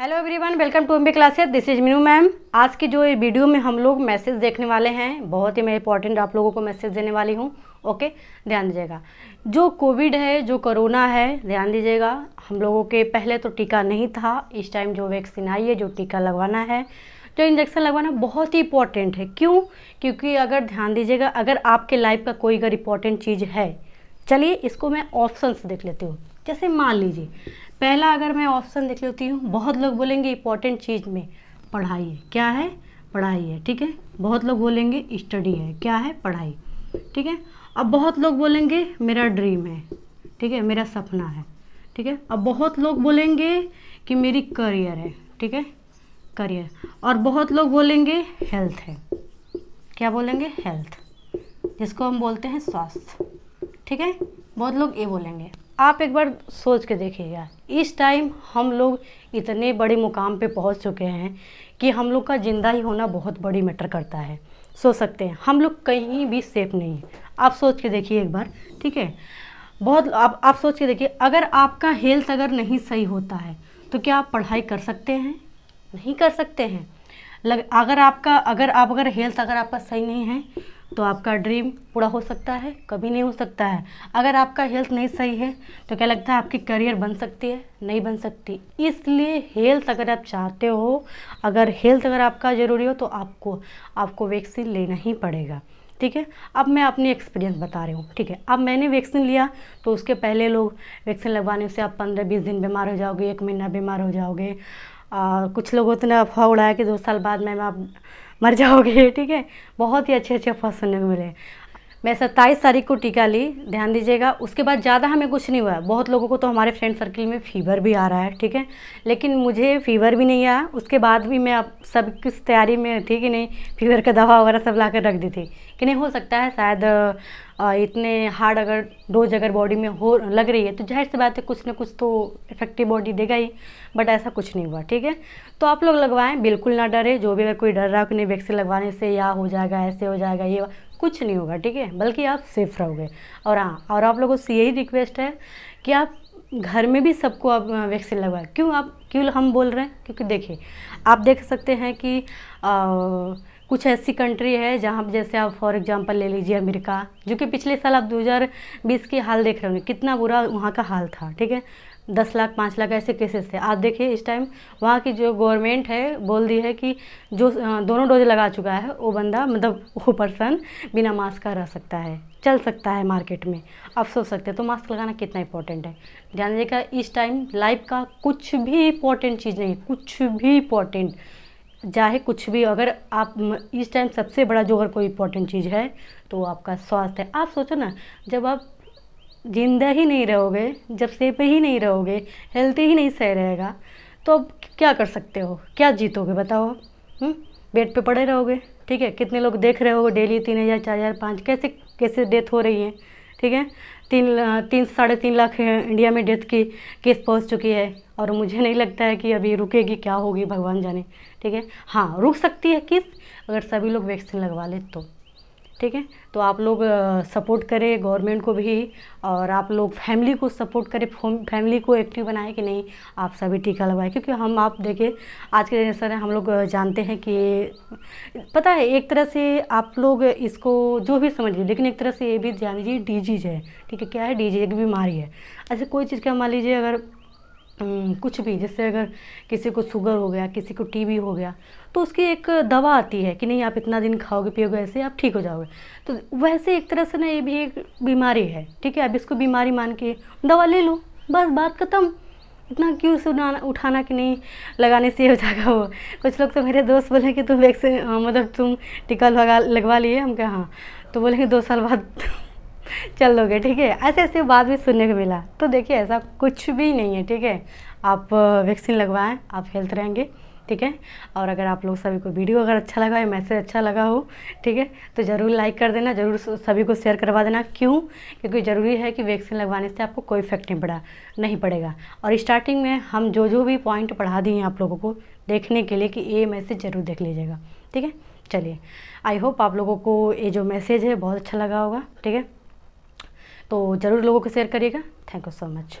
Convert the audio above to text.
Hello everyone welcome to MB classes this is Meenu ma'am आज की जो वीडियो में हम लोग मैसेज देखने वाले हैं बहुत ही मैं इंपॉर्टेंट आप लोगों को मैसेज देने वाली हूँ ओके ध्यान दीजिएगा जो कोविड है जो कोरोना है ध्यान दीजिएगा हम लोगों के पहले तो टीका नहीं था इस टाइम जो वैक्सीन आई है जो टीका लगवाना है जो इंजेक्शन लगवाना बहुत ही इंपॉर्टेंट है क्यों क्योंकि अगर ध्यान दीजिएगा अगर आपके लाइफ का कोई अगर इंपॉर्टेंट चीज़ है चलिए इसको मैं ऑप्शंस देख लेती हूँ जैसे मान लीजिए पहला अगर मैं ऑप्शन देख लेती हूँ बहुत लोग बोलेंगे इंपॉर्टेंट चीज़ में पढ़ाई है क्या है पढ़ाई है ठीक है बहुत लोग बोलेंगे स्टडी है क्या है पढ़ाई ठीक है अब बहुत लोग बोलेंगे मेरा ड्रीम है ठीक है मेरा सपना है ठीक है अब बहुत लोग बोलेंगे कि मेरी करियर है ठीक है करियर और बहुत लोग बोलेंगे हेल्थ है क्या बोलेंगे हेल्थ जिसको हम बोलते हैं स्वास्थ्य ठीक है बहुत लोग ये बोलेंगे आप एक बार सोच के देखिएगा इस टाइम हम लोग इतने बड़े मुकाम पे पहुंच चुके हैं कि हम लोग का ज़िंदा ही होना बहुत बड़ी मैटर करता है सोच सकते हैं हम लोग कहीं भी सेफ नहीं है आप सोच के देखिए एक बार ठीक है बहुत आप आप सोच के देखिए अगर आपका हेल्थ अगर नहीं सही होता है तो क्या आप पढ़ाई कर सकते हैं नहीं कर सकते हैं लग अगर आपका अगर आप अगर हेल्थ अगर आपका सही नहीं है तो आपका ड्रीम पूरा हो सकता है कभी नहीं हो सकता है अगर आपका हेल्थ नहीं सही है तो क्या लगता है आपकी करियर बन सकती है नहीं बन सकती इसलिए हेल्थ अगर आप चाहते हो अगर हेल्थ अगर आपका ज़रूरी हो तो आपको आपको वैक्सीन लेना ही पड़ेगा ठीक है अब मैं अपनी एक्सपीरियंस बता रही हूँ ठीक है अब मैंने वैक्सीन लिया तो उसके पहले लोग वैक्सीन लगवाने से आप पंद्रह बीस दिन बीमार हो जाओगे एक महीना बीमार हो जाओगे आ, कुछ लोगों ने अफवाह उड़ाया कि दो साल बाद मैम आप मर जाओगे ठीक है बहुत ही अच्छे अच्छे फल सुनने को मिले मैं सत्ताईस तारीख को टीका ली ध्यान दीजिएगा उसके बाद ज़्यादा हमें कुछ नहीं हुआ बहुत लोगों को तो हमारे फ्रेंड सर्कल में फ़ीवर भी आ रहा है ठीक है लेकिन मुझे फ़ीवर भी नहीं आया उसके बाद भी मैं अब सब किस तैयारी में थी कि नहीं फीवर का दवा वगैरह सब ला कर रख दी थी कि नहीं हो सकता है शायद इतने हार्ड अगर डोज अगर बॉडी में हो लग रही है तो जाहिर सी बात है कुछ ना कुछ तो इफेक्टिव बॉडी देगा ही बट ऐसा कुछ नहीं हुआ ठीक है तो आप लोग लगवाएं बिल्कुल ना डरे जो भी अगर कोई डर रहा हो कि नहीं वैक्सीन लगवाने से या हो जाएगा ऐसे हो जाएगा ये कुछ नहीं होगा ठीक है बल्कि आप सेफ रहोगे और हाँ और आप लोगों से यही रिक्वेस्ट है कि आप घर में भी सबको आप वैक्सीन लगवाए क्यों आप क्यों हम बोल रहे हैं क्योंकि देखिए आप देख सकते हैं कि आ, कुछ ऐसी कंट्री है जहाँ जैसे आप फॉर एग्जांपल ले लीजिए अमेरिका जो कि पिछले साल आप 2020 की हाल देख रहे होंगे कितना बुरा वहाँ का हाल था ठीक है दस लाख पाँच लाख ऐसे केसेस थे आप देखिए इस टाइम वहाँ की जो गवर्नमेंट है बोल दी है कि जो दोनों डोज लगा चुका है वो बंदा मतलब वो पर्सन बिना मास्क का रह सकता है चल सकता है मार्केट में आप सोच सकते हैं तो मास्क लगाना कितना इंपॉर्टेंट है ध्यान दीजिएगा इस टाइम लाइफ का कुछ भी इंपॉर्टेंट चीज़ नहीं कुछ भी इंपॉर्टेंट चाहे कुछ भी अगर आप इस टाइम सबसे बड़ा जो अगर कोई इम्पोर्टेंट चीज़ है तो आपका स्वास्थ्य है आप सोचो ना जब आप जिंदा ही नहीं रहोगे जब सेफ ही नहीं रहोगे हेल्थी ही नहीं सही रहेगा तो अब क्या कर सकते हो क्या जीतोगे बताओ हम्म? बेड पे पड़े रहोगे ठीक है कितने लोग देख रहे हो डेली तीन हज़ार चार हज़ार पाँच कैसे कैसे डेथ हो रही है ठीक है तीन तीन साढ़े तीन लाख इंडिया में डेथ की केस पहुंच चुकी है और मुझे नहीं लगता है कि अभी रुकेगी क्या होगी भगवान जाने ठीक है हाँ रुक सकती है किस अगर सभी लोग वैक्सीन लगवा ले तो ठीक है तो आप लोग सपोर्ट करें गवर्नमेंट को भी और आप लोग फैमिली को सपोर्ट करें फैमिली को एक्टिव बनाएं कि नहीं आप सभी टीका लगवाएं क्योंकि हम आप देखें आज के जनरेशन हम लोग जानते हैं कि पता है एक तरह से आप लोग इसको जो भी समझिए लेकिन एक तरह से ये भी जान लीजिए डिजीज है ठीक है क्या है डिजीज एक बीमारी है अच्छा कोई चीज़ का मान लीजिए अगर हम्म, कुछ भी जैसे अगर किसी को शुगर हो गया किसी को टीबी हो गया तो उसकी एक दवा आती है कि नहीं आप इतना दिन खाओगे पियोगे ऐसे आप ठीक हो जाओगे तो वैसे एक तरह से ना ये भी एक बीमारी है ठीक है अब इसको बीमारी मान के दवा ले लो बस बात ख़त्म इतना क्यों उसे उठाना कि नहीं लगाने से हो जाएगा वो कुछ लोग तो मेरे दोस्त बोले कि तुम वैक्सीन हाँ, मतलब तुम टीका लगा लगवा लिए हम क्या हाँ तो बोलेंगे दो साल बाद चल लोगे ठीक है ऐसे ऐसे बात भी सुनने को मिला तो देखिए ऐसा कुछ भी नहीं है ठीक है आप वैक्सीन लगवाएं आप हेल्थ रहेंगे ठीक है और अगर आप लोग सभी को वीडियो अगर अच्छा लगा है मैसेज अच्छा लगा हो ठीक है तो ज़रूर लाइक कर देना ज़रूर सभी को शेयर करवा देना क्यों क्योंकि ज़रूरी है कि वैक्सीन लगवाने से आपको कोई इफेक्ट नहीं पड़ा नहीं पड़ेगा और स्टार्टिंग में हम जो जो भी पॉइंट पढ़ा दिए हैं आप लोगों को देखने के लिए कि ये मैसेज ज़रूर देख लीजिएगा ठीक है चलिए आई होप आप लोगों को ये जो मैसेज है बहुत अच्छा लगा होगा ठीक है तो ज़रूर लोगों को शेयर करिएगा थैंक यू सो मच